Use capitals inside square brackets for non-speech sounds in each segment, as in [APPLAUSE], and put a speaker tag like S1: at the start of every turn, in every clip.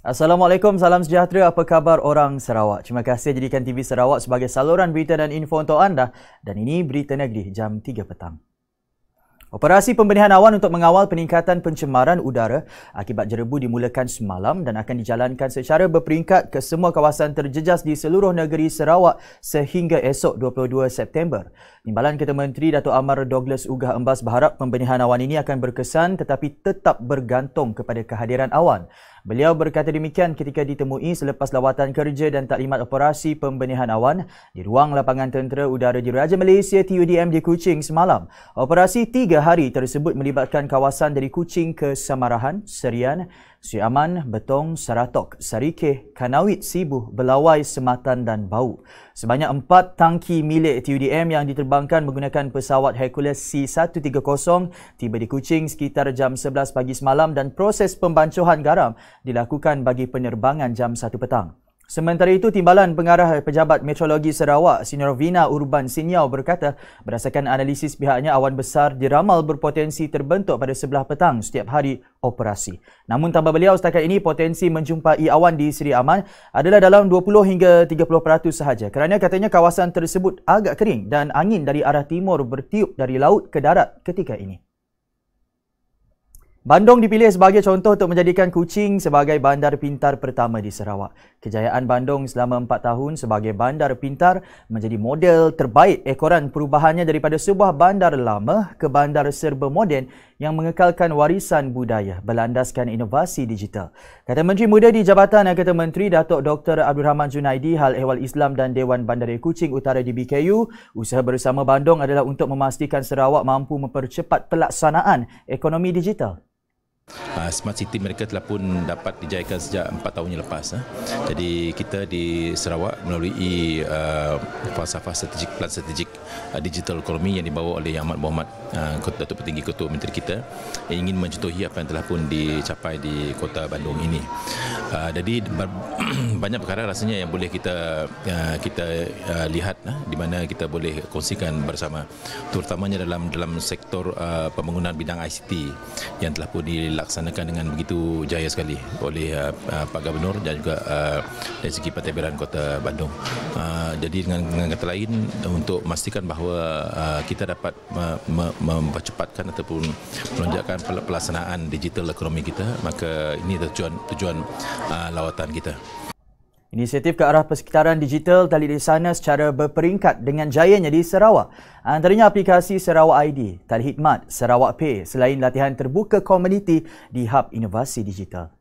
S1: Assalamualaikum, salam sejahtera. Apa khabar orang Sarawak? Terima kasih jadikan TV Sarawak sebagai saluran berita dan info untuk anda. Dan ini Berita Negeri jam 3 petang. Operasi pembenihan awan untuk mengawal peningkatan pencemaran udara akibat jerebu dimulakan semalam dan akan dijalankan secara berperingkat ke semua kawasan terjejas di seluruh negeri Sarawak sehingga esok 22 September. Timbalan Ketua Menteri Datuk Amar Douglas Ugah Embas berharap pembenihan awan ini akan berkesan tetapi tetap bergantung kepada kehadiran awan. Beliau berkata demikian ketika ditemui selepas lawatan kerja dan taklimat operasi pembenihan awan di ruang lapangan tentera udara Diraja Malaysia TUDM di Kuching semalam. Operasi tiga hari tersebut melibatkan kawasan dari Kuching ke Samarahan, Serian, Sui Betong, Saratok, Sarikeh, Kanawit, Sibuh, Belawai, Sematan dan Bau. Sebanyak empat tangki milik TUDM yang diterbangkan menggunakan pesawat Hercules C-130 tiba di Kuching sekitar jam 11 pagi semalam dan proses pembancuhan garam dilakukan bagi penerbangan jam 1 petang. Sementara itu, Timbalan Pengarah Pejabat Meteorologi Sarawak, Senior Vina Urban Sinyau berkata, berdasarkan analisis pihaknya, awan besar diramal berpotensi terbentuk pada sebelah petang setiap hari operasi. Namun tambah beliau, setakat ini potensi menjumpai awan di Seri Aman adalah dalam 20 hingga 30% peratus sahaja kerana katanya kawasan tersebut agak kering dan angin dari arah timur bertiup dari laut ke darat ketika ini. Bandung dipilih sebagai contoh untuk menjadikan Kuching sebagai bandar pintar pertama di Sarawak. Kejayaan Bandung selama 4 tahun sebagai bandar pintar menjadi model terbaik ekoran perubahannya daripada sebuah bandar lama ke bandar serba moden yang mengekalkan warisan budaya berlandaskan inovasi digital. Kata Menteri Muda di Jabatan Kata Menteri Datuk Dr. Abdul Rahman Junaidi, Hal Ehwal Islam dan Dewan Bandar Kuching Utara di BKU, usaha bersama Bandung adalah untuk memastikan Sarawak mampu mempercepat pelaksanaan ekonomi digital.
S2: Ah, smart City mereka telah pun dapat dijayakan sejak 4 tahun yang lepas. Ah. Jadi kita di Sarawak melalui uh, falsafah strategik, plan strategik digital ekonomi yang dibawa oleh Ahmad Muhammad, Datuk Petinggi Ketua Menteri kita ingin mencontohi apa yang telah pun dicapai di kota Bandung ini. jadi [CLEARS THROAT] banyak perkara rasanya yang boleh kita kita lihat di mana kita boleh kongsikan bersama. Terutamanya dalam dalam sektor pembangunan bidang ICT yang telah pun dilakukan dilaksanakan dengan begitu jaya sekali oleh uh, uh, Pak Gubernur dan juga uh, dari segi Partai Beran Kota Bandung. Uh, jadi dengan, dengan kata lain untuk memastikan bahawa uh, kita dapat mempercepatkan ataupun melonjakkan pelaksanaan digital ekonomi kita maka ini tujuan tujuan uh, lawatan kita.
S1: Inisiatif ke arah persekitaran digital telah disana secara berperingkat dengan jayanya di Sarawak. Antaranya aplikasi Sarawak ID, Telehidmat, Sarawak Pay selain latihan terbuka komuniti di Hub Inovasi Digital.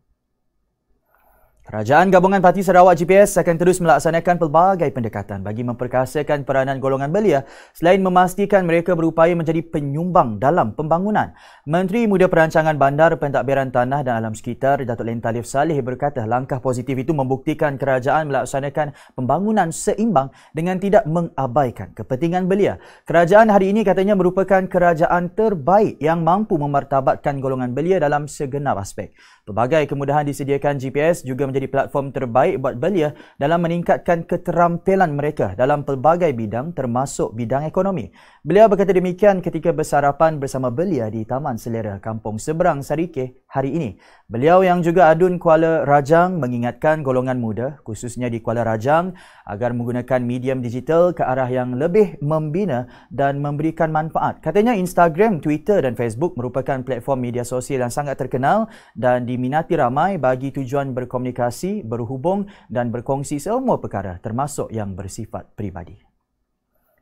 S1: Kerajaan Gabungan Parti Sarawak GPS akan terus melaksanakan pelbagai pendekatan bagi memperkasakan peranan golongan belia selain memastikan mereka berupaya menjadi penyumbang dalam pembangunan. Menteri Muda Perancangan Bandar Pentadbiran Tanah dan Alam Sekitar Datuk Lain Talif Saleh berkata langkah positif itu membuktikan kerajaan melaksanakan pembangunan seimbang dengan tidak mengabaikan kepentingan belia. Kerajaan hari ini katanya merupakan kerajaan terbaik yang mampu memartabatkan golongan belia dalam segenap aspek. Pelbagai kemudahan disediakan GPS juga menjadi menjadi platform terbaik buat belia dalam meningkatkan keterampilan mereka dalam pelbagai bidang termasuk bidang ekonomi. Beliau berkata demikian ketika bersarapan bersama belia di Taman Selera Kampung Seberang Sarikeh, hari ini. Beliau yang juga adun Kuala Rajang mengingatkan golongan muda khususnya di Kuala Rajang agar menggunakan medium digital ke arah yang lebih membina dan memberikan manfaat. Katanya Instagram, Twitter dan Facebook merupakan platform media sosial yang sangat terkenal dan diminati ramai bagi tujuan berkomunikasi, berhubung dan berkongsi semua perkara termasuk yang bersifat peribadi.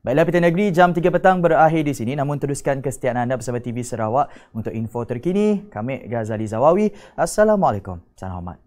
S1: Baiklah Pita Negeri, jam 3 petang berakhir di sini. Namun teruskan kesetiaan anda bersama TV Sarawak. Untuk info terkini, kami Ghazali Zawawi. Assalamualaikum. Salam hormat.